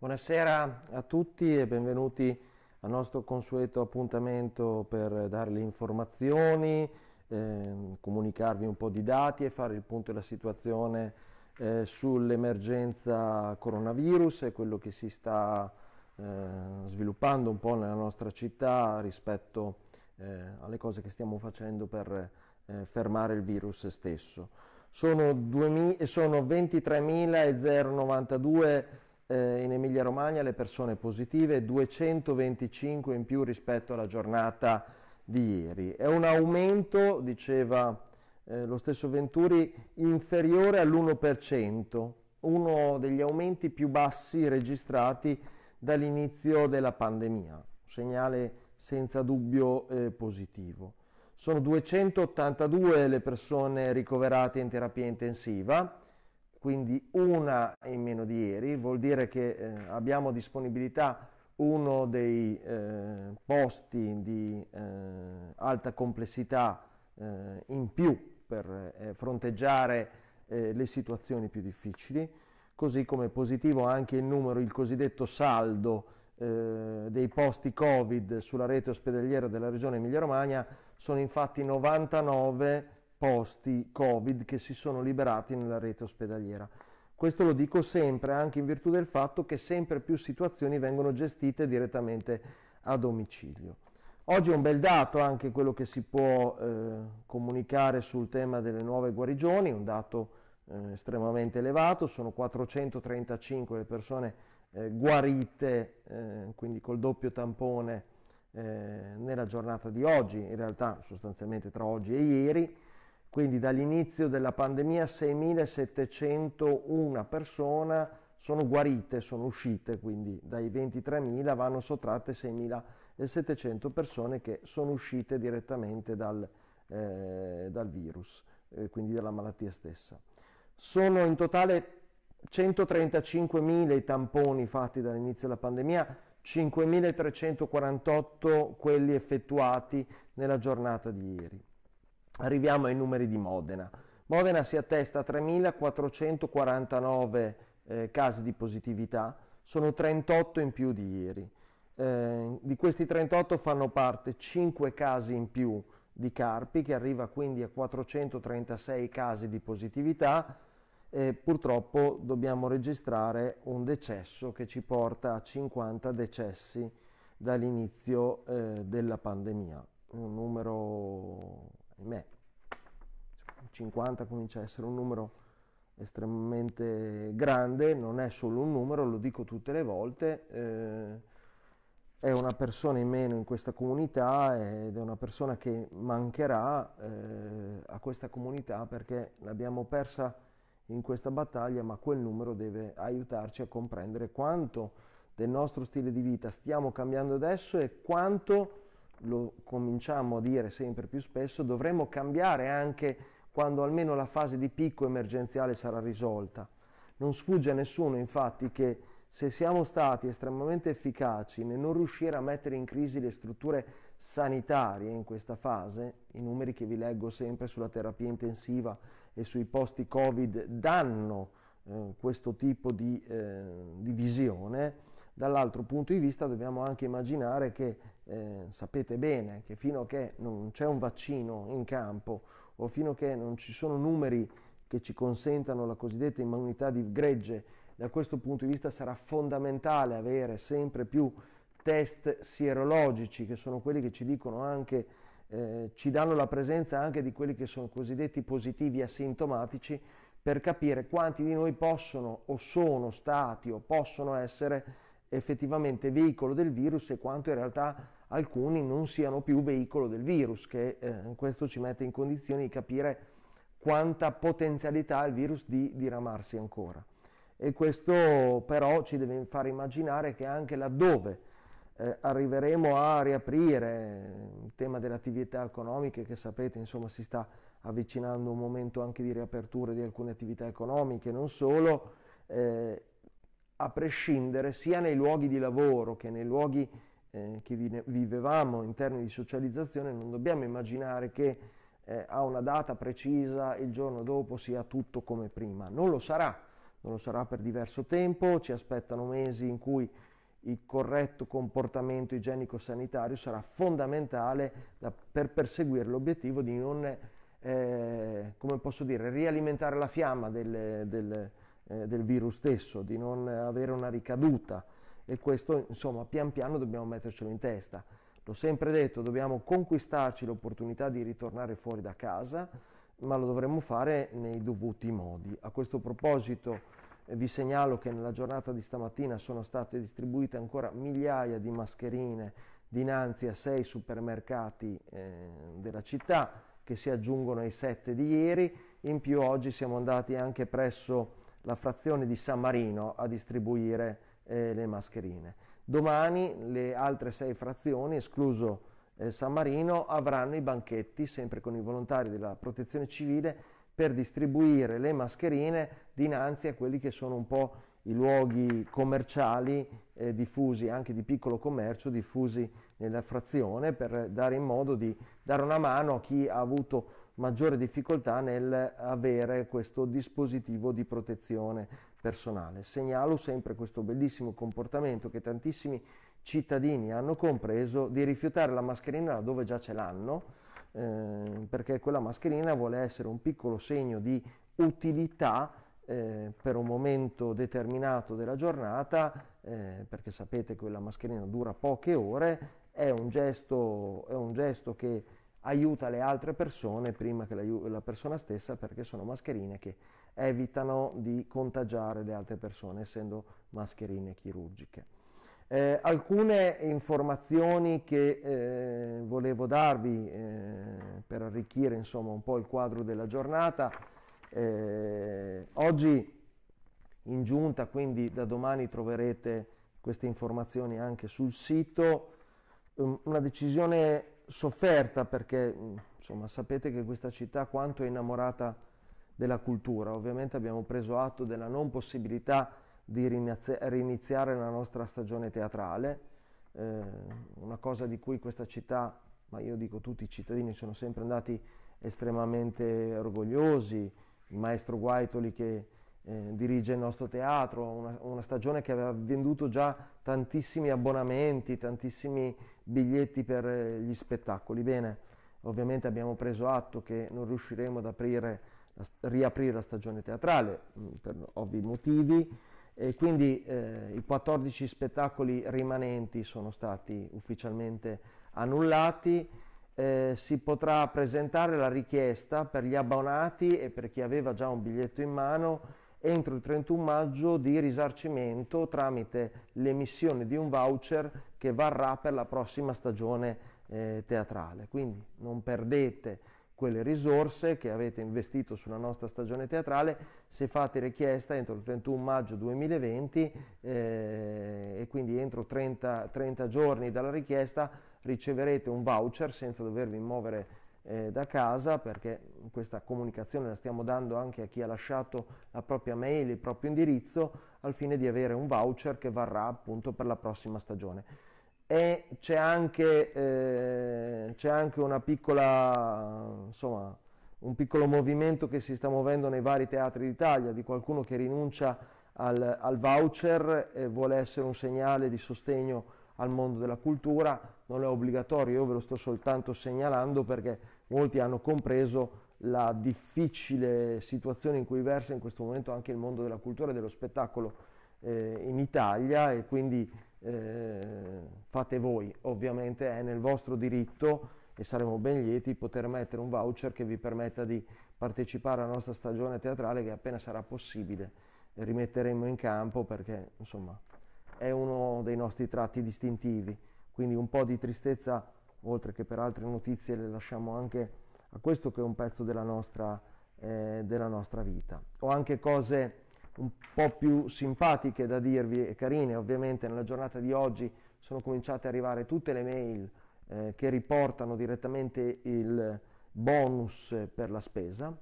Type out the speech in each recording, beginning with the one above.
Buonasera a tutti e benvenuti al nostro consueto appuntamento per dare le informazioni, eh, comunicarvi un po' di dati e fare il punto della situazione eh, sull'emergenza coronavirus e quello che si sta eh, sviluppando un po' nella nostra città rispetto eh, alle cose che stiamo facendo per eh, fermare il virus stesso. Sono, 2000, sono 23.092 eh, in Emilia Romagna le persone positive 225 in più rispetto alla giornata di ieri. È un aumento, diceva eh, lo stesso Venturi, inferiore all'1%, uno degli aumenti più bassi registrati dall'inizio della pandemia, un segnale senza dubbio eh, positivo. Sono 282 le persone ricoverate in terapia intensiva, quindi una in meno di ieri, vuol dire che eh, abbiamo disponibilità uno dei eh, posti di eh, alta complessità eh, in più per eh, fronteggiare eh, le situazioni più difficili, così come positivo anche il numero, il cosiddetto saldo dei posti Covid sulla rete ospedaliera della regione Emilia-Romagna, sono infatti 99 posti Covid che si sono liberati nella rete ospedaliera. Questo lo dico sempre, anche in virtù del fatto che sempre più situazioni vengono gestite direttamente a domicilio. Oggi è un bel dato anche quello che si può eh, comunicare sul tema delle nuove guarigioni, un dato eh, estremamente elevato, sono 435 le persone eh, guarite, eh, quindi col doppio tampone eh, nella giornata di oggi, in realtà sostanzialmente tra oggi e ieri, quindi dall'inizio della pandemia 6.701 persone sono guarite, sono uscite, quindi dai 23.000 vanno sottratte 6.700 persone che sono uscite direttamente dal, eh, dal virus, eh, quindi dalla malattia stessa. Sono in totale 135.000 i tamponi fatti dall'inizio della pandemia, 5.348 quelli effettuati nella giornata di ieri. Arriviamo ai numeri di Modena. Modena si attesta a 3.449 eh, casi di positività, sono 38 in più di ieri. Eh, di questi 38 fanno parte 5 casi in più di Carpi, che arriva quindi a 436 casi di positività. E purtroppo dobbiamo registrare un decesso che ci porta a 50 decessi dall'inizio eh, della pandemia, un numero ahimè, 50 comincia a essere un numero estremamente grande, non è solo un numero, lo dico tutte le volte, eh, è una persona in meno in questa comunità ed è una persona che mancherà eh, a questa comunità perché l'abbiamo persa in questa battaglia, ma quel numero deve aiutarci a comprendere quanto del nostro stile di vita stiamo cambiando adesso e quanto lo cominciamo a dire sempre più spesso, dovremmo cambiare anche quando almeno la fase di picco emergenziale sarà risolta. Non sfugge a nessuno infatti che se siamo stati estremamente efficaci nel non riuscire a mettere in crisi le strutture sanitarie in questa fase, i numeri che vi leggo sempre sulla terapia intensiva e sui posti Covid danno eh, questo tipo di, eh, di visione, Dall'altro punto di vista dobbiamo anche immaginare che eh, sapete bene che fino a che non c'è un vaccino in campo o fino a che non ci sono numeri che ci consentano la cosiddetta immunità di gregge, da questo punto di vista sarà fondamentale avere sempre più test sierologici che sono quelli che ci dicono anche eh, ci danno la presenza anche di quelli che sono cosiddetti positivi asintomatici per capire quanti di noi possono o sono stati o possono essere effettivamente veicolo del virus e quanto in realtà alcuni non siano più veicolo del virus, che eh, questo ci mette in condizione di capire quanta potenzialità ha il virus di diramarsi ancora. E questo però ci deve far immaginare che anche laddove eh, arriveremo a riaprire eh, il tema delle attività economiche, che sapete insomma si sta avvicinando un momento anche di riapertura di alcune attività economiche, non solo, eh, a prescindere sia nei luoghi di lavoro che nei luoghi eh, che vivevamo in termini di socializzazione, non dobbiamo immaginare che eh, a una data precisa il giorno dopo sia tutto come prima. Non lo sarà, non lo sarà per diverso tempo, ci aspettano mesi in cui il corretto comportamento igienico-sanitario sarà fondamentale da, per perseguire l'obiettivo di non, eh, come posso dire, rialimentare la fiamma del, del eh, del virus stesso, di non avere una ricaduta e questo insomma pian piano dobbiamo mettercelo in testa. L'ho sempre detto, dobbiamo conquistarci l'opportunità di ritornare fuori da casa, ma lo dovremmo fare nei dovuti modi. A questo proposito eh, vi segnalo che nella giornata di stamattina sono state distribuite ancora migliaia di mascherine dinanzi a sei supermercati eh, della città che si aggiungono ai sette di ieri. In più oggi siamo andati anche presso la frazione di San Marino a distribuire eh, le mascherine. Domani le altre sei frazioni, escluso eh, San Marino, avranno i banchetti, sempre con i volontari della protezione civile, per distribuire le mascherine dinanzi a quelli che sono un po' i luoghi commerciali eh, diffusi, anche di piccolo commercio, diffusi nella frazione per dare in modo di dare una mano a chi ha avuto maggiore difficoltà nel avere questo dispositivo di protezione personale. Segnalo sempre questo bellissimo comportamento che tantissimi cittadini hanno compreso di rifiutare la mascherina laddove già ce l'hanno, eh, perché quella mascherina vuole essere un piccolo segno di utilità eh, per un momento determinato della giornata, eh, perché sapete che la mascherina dura poche ore, è un gesto, è un gesto che aiuta le altre persone prima che la, la persona stessa perché sono mascherine che evitano di contagiare le altre persone essendo mascherine chirurgiche. Eh, alcune informazioni che eh, volevo darvi eh, per arricchire insomma, un po' il quadro della giornata. Eh, oggi in giunta, quindi da domani troverete queste informazioni anche sul sito. Ehm, una decisione sofferta perché mm, insomma, sapete che questa città quanto è innamorata della cultura. Ovviamente abbiamo preso atto della non possibilità di riniziare la nostra stagione teatrale, eh, una cosa di cui questa città, ma io dico tutti i cittadini, sono sempre andati estremamente orgogliosi, il maestro Guaitoli che eh, dirige il nostro teatro, una, una stagione che aveva venduto già tantissimi abbonamenti, tantissimi biglietti per eh, gli spettacoli. Bene, ovviamente abbiamo preso atto che non riusciremo ad aprire, riaprire la stagione teatrale mm, per ovvi motivi e quindi eh, i 14 spettacoli rimanenti sono stati ufficialmente annullati. Eh, si potrà presentare la richiesta per gli abbonati e per chi aveva già un biglietto in mano entro il 31 maggio di risarcimento tramite l'emissione di un voucher che varrà per la prossima stagione eh, teatrale. Quindi non perdete quelle risorse che avete investito sulla nostra stagione teatrale se fate richiesta entro il 31 maggio 2020 eh, e quindi entro 30, 30 giorni dalla richiesta riceverete un voucher senza dovervi muovere eh, da casa perché questa comunicazione la stiamo dando anche a chi ha lasciato la propria mail, il proprio indirizzo, al fine di avere un voucher che varrà appunto per la prossima stagione e c'è anche, eh, c'è anche una piccola, insomma, un piccolo movimento che si sta muovendo nei vari teatri d'Italia di qualcuno che rinuncia al, al voucher e vuole essere un segnale di sostegno al mondo della cultura, non è obbligatorio, io ve lo sto soltanto segnalando perché molti hanno compreso la difficile situazione in cui versa in questo momento anche il mondo della cultura e dello spettacolo eh, in Italia e quindi eh, fate voi, ovviamente è nel vostro diritto e saremo ben lieti di poter mettere un voucher che vi permetta di partecipare alla nostra stagione teatrale che appena sarà possibile rimetteremo in campo perché insomma è uno dei nostri tratti distintivi, quindi un po' di tristezza oltre che per altre notizie le lasciamo anche a questo che è un pezzo della nostra, eh, della nostra vita. Ho anche cose un po' più simpatiche da dirvi e carine, ovviamente nella giornata di oggi sono cominciate ad arrivare tutte le mail eh, che riportano direttamente il bonus per la spesa.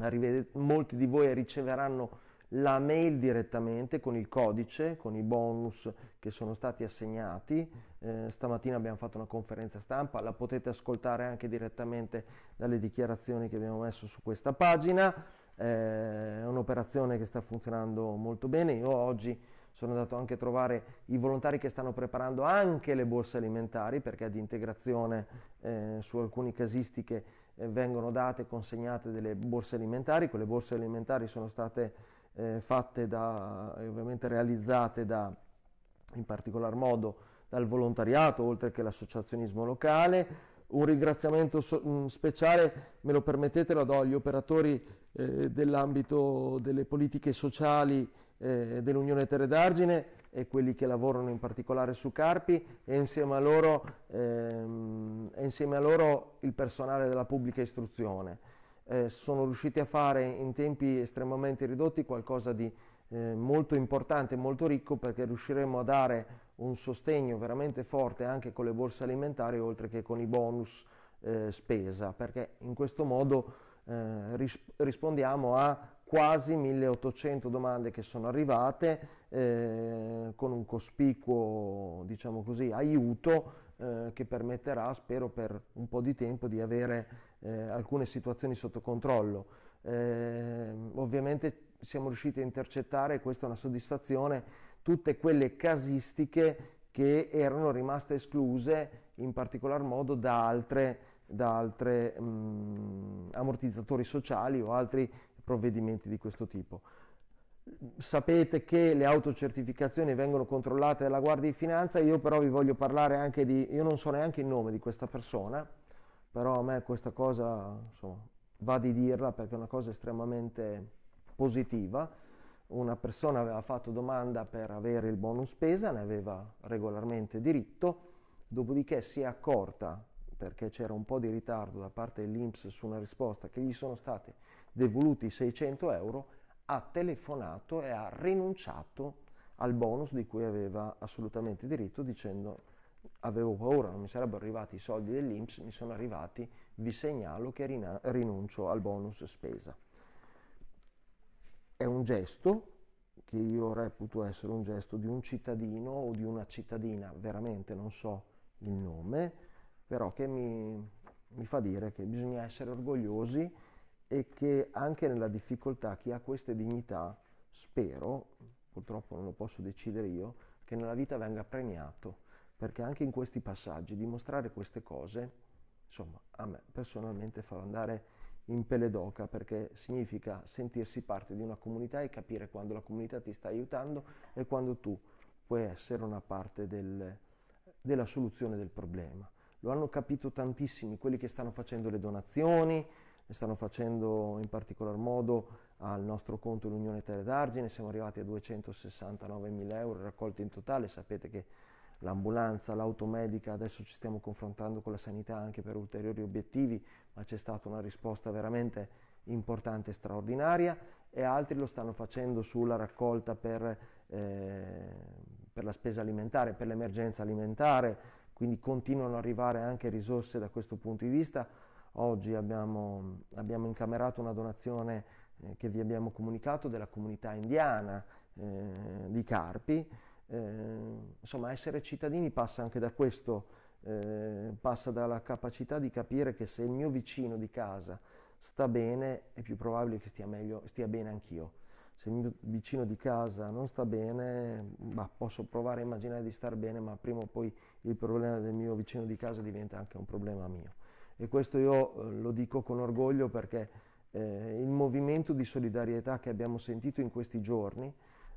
Arrived molti di voi riceveranno la mail direttamente con il codice, con i bonus che sono stati assegnati. Eh, stamattina abbiamo fatto una conferenza stampa, la potete ascoltare anche direttamente dalle dichiarazioni che abbiamo messo su questa pagina. Eh, è un'operazione che sta funzionando molto bene. Io oggi sono andato anche a trovare i volontari che stanno preparando anche le borse alimentari perché di integrazione eh, su alcune casistiche eh, vengono date, e consegnate delle borse alimentari. Quelle borse alimentari sono state eh, fatte da, ovviamente realizzate da, in particolar modo dal volontariato, oltre che l'associazionismo locale. Un ringraziamento so mm, speciale, me lo permettete, lo do agli operatori eh, dell'ambito delle politiche sociali eh, dell'Unione Terre d'Argine e quelli che lavorano in particolare su Carpi e insieme, loro, ehm, e insieme a loro il personale della pubblica istruzione eh, sono riusciti a fare in tempi estremamente ridotti qualcosa di eh, molto importante, molto ricco perché riusciremo a dare un sostegno veramente forte anche con le borse alimentari oltre che con i bonus eh, spesa perché in questo modo eh, ris- rispondiamo a quasi 1800 domande che sono arrivate eh, con un cospicuo diciamo così, aiuto eh, che permetterà, spero per un po' di tempo, di avere eh, alcune situazioni sotto controllo. Eh, ovviamente siamo riusciti a intercettare, questa è una soddisfazione, tutte quelle casistiche che erano rimaste escluse in particolar modo da altri da altre mm, ammortizzatori sociali o altri provvedimenti di questo tipo sapete che le autocertificazioni vengono controllate dalla Guardia di Finanza, io però vi voglio parlare anche di, io non so neanche il nome di questa persona, però a me questa cosa insomma, va di dirla perché è una cosa estremamente positiva. Una persona aveva fatto domanda per avere il bonus spesa, ne aveva regolarmente diritto, dopodiché si è accorta perché c'era un po' di ritardo da parte dell'Inps su una risposta che gli sono stati devoluti 600 euro ha telefonato e ha rinunciato al bonus di cui aveva assolutamente diritto dicendo avevo paura, non mi sarebbero arrivati i soldi dell'Inps, mi sono arrivati, vi segnalo che rina- rinuncio al bonus spesa. È un gesto che io reputo essere un gesto di un cittadino o di una cittadina, veramente non so il nome, però che mi, mi fa dire che bisogna essere orgogliosi e che anche nella difficoltà chi ha queste dignità, spero, purtroppo non lo posso decidere io, che nella vita venga premiato, perché anche in questi passaggi dimostrare queste cose, insomma, a me personalmente fa andare in pelle d'oca perché significa sentirsi parte di una comunità e capire quando la comunità ti sta aiutando e quando tu puoi essere una parte del, della soluzione del problema. Lo hanno capito tantissimi quelli che stanno facendo le donazioni, ne stanno facendo in particolar modo al nostro conto l'Unione Terre d'Argine, siamo arrivati a 269 mila euro raccolti in totale, sapete che l'ambulanza, l'automedica, adesso ci stiamo confrontando con la sanità anche per ulteriori obiettivi, ma c'è stata una risposta veramente importante e straordinaria e altri lo stanno facendo sulla raccolta per, eh, per la spesa alimentare, per l'emergenza alimentare, quindi continuano ad arrivare anche risorse da questo punto di vista Oggi abbiamo, abbiamo incamerato una donazione eh, che vi abbiamo comunicato della comunità indiana eh, di Carpi. Eh, insomma, essere cittadini passa anche da questo, eh, passa dalla capacità di capire che se il mio vicino di casa sta bene, è più probabile che stia, meglio, stia bene anch'io se il mio vicino di casa non sta bene, mm, bah, posso provare a immaginare di star bene, ma prima o poi il problema del mio vicino di casa diventa anche un problema mio e questo io eh, lo dico con orgoglio perché eh, il movimento di solidarietà che abbiamo sentito in questi giorni,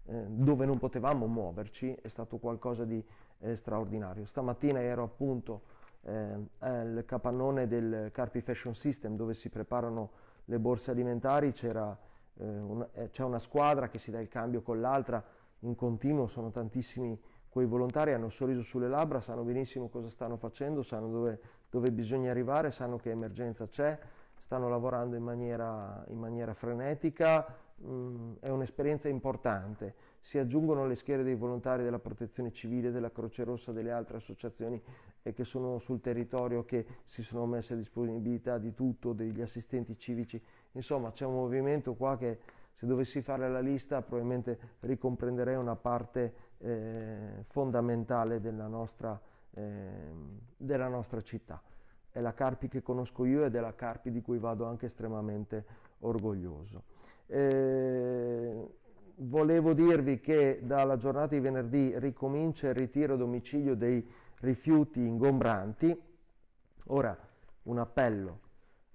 eh, dove non potevamo muoverci, è stato qualcosa di eh, straordinario. Stamattina ero appunto eh, al capannone del Carpi Fashion System dove si preparano le borse alimentari, c'era, eh, un, c'è una squadra che si dà il cambio con l'altra, in continuo sono tantissimi poi i volontari hanno un sorriso sulle labbra, sanno benissimo cosa stanno facendo, sanno dove, dove bisogna arrivare, sanno che emergenza c'è, stanno lavorando in maniera, in maniera frenetica, mm, è un'esperienza importante. Si aggiungono le schiere dei volontari della Protezione Civile, della Croce Rossa, delle altre associazioni eh, che sono sul territorio, che si sono messe a disponibilità di tutto, degli assistenti civici. Insomma, c'è un movimento qua che se dovessi fare la lista probabilmente ricomprenderei una parte eh, fondamentale della nostra, eh, della nostra città. È la Carpi che conosco io ed è la Carpi di cui vado anche estremamente orgoglioso. Eh, volevo dirvi che dalla giornata di venerdì ricomincia il ritiro a domicilio dei rifiuti ingombranti. Ora, un appello.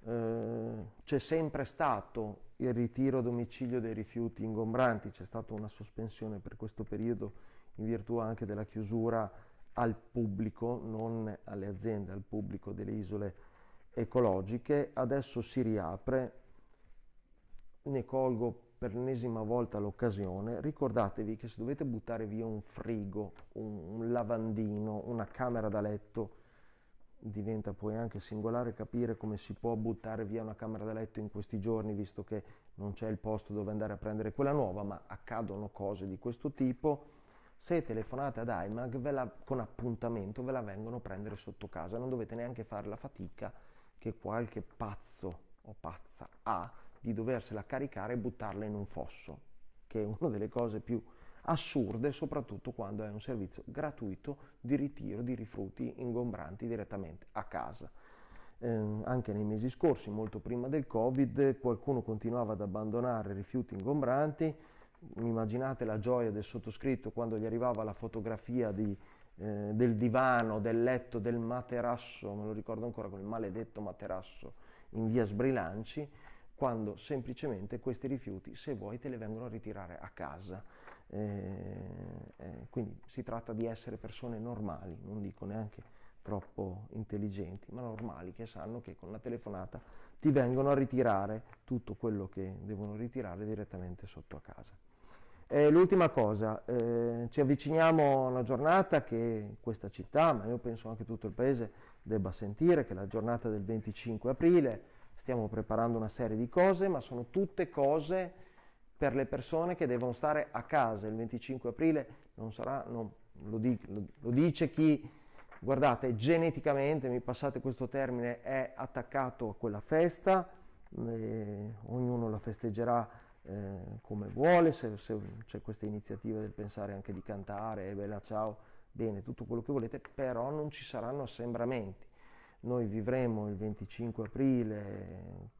Eh, c'è sempre stato il ritiro a domicilio dei rifiuti ingombranti, c'è stata una sospensione per questo periodo in virtù anche della chiusura al pubblico, non alle aziende, al pubblico delle isole ecologiche, adesso si riapre, ne colgo per l'ennesima volta l'occasione, ricordatevi che se dovete buttare via un frigo, un, un lavandino, una camera da letto, diventa poi anche singolare capire come si può buttare via una camera da letto in questi giorni, visto che non c'è il posto dove andare a prendere quella nuova, ma accadono cose di questo tipo. Se telefonate ad IMAG la, con appuntamento ve la vengono a prendere sotto casa, non dovete neanche fare la fatica che qualche pazzo o pazza ha di doversela caricare e buttarla in un fosso, che è una delle cose più assurde, soprattutto quando è un servizio gratuito di ritiro di rifiuti ingombranti direttamente a casa. Eh, anche nei mesi scorsi, molto prima del Covid, qualcuno continuava ad abbandonare rifiuti ingombranti. Immaginate la gioia del sottoscritto quando gli arrivava la fotografia di, eh, del divano, del letto, del materasso, me lo ricordo ancora quel maledetto materasso in via Sbrilanci, quando semplicemente questi rifiuti, se vuoi, te li vengono a ritirare a casa eh, eh, quindi si tratta di essere persone normali, non dico neanche troppo intelligenti, ma normali, che sanno che con una telefonata ti vengono a ritirare tutto quello che devono ritirare direttamente sotto a casa. E l'ultima cosa, eh, ci avviciniamo a una giornata che questa città, ma io penso anche tutto il paese, debba sentire, che è la giornata del 25 aprile, stiamo preparando una serie di cose, ma sono tutte cose per le persone che devono stare a casa. Il 25 aprile non sarà, non, lo, di, lo, lo dice chi, guardate, geneticamente, mi passate questo termine, è attaccato a quella festa, eh, ognuno la festeggerà eh, come vuole, se, se c'è questa iniziativa del pensare anche di cantare, e eh, bella ciao, bene, tutto quello che volete, però non ci saranno assembramenti. Noi vivremo il 25 aprile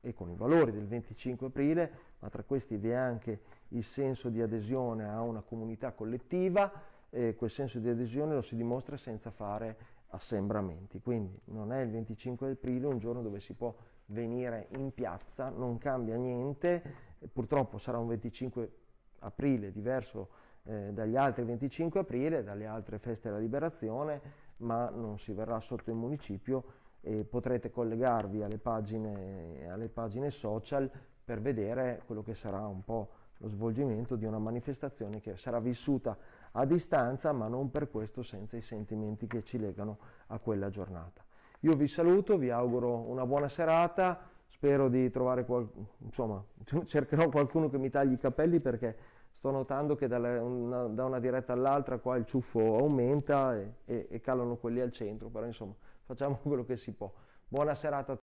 eh, e con i valori del 25 aprile ma tra questi vi è anche il senso di adesione a una comunità collettiva e quel senso di adesione lo si dimostra senza fare assembramenti. Quindi non è il 25 aprile un giorno dove si può venire in piazza, non cambia niente, purtroppo sarà un 25 aprile diverso eh, dagli altri 25 aprile, dalle altre feste della liberazione, ma non si verrà sotto il municipio e potrete collegarvi alle pagine, alle pagine social per vedere quello che sarà un po' lo svolgimento di una manifestazione che sarà vissuta a distanza ma non per questo senza i sentimenti che ci legano a quella giornata. Io vi saluto, vi auguro una buona serata, spero di trovare qualcuno, insomma cercherò qualcuno che mi tagli i capelli perché sto notando che dalle, una, da una diretta all'altra qua il ciuffo aumenta e, e, e calano quelli al centro, però insomma facciamo quello che si può. Buona serata a tutti.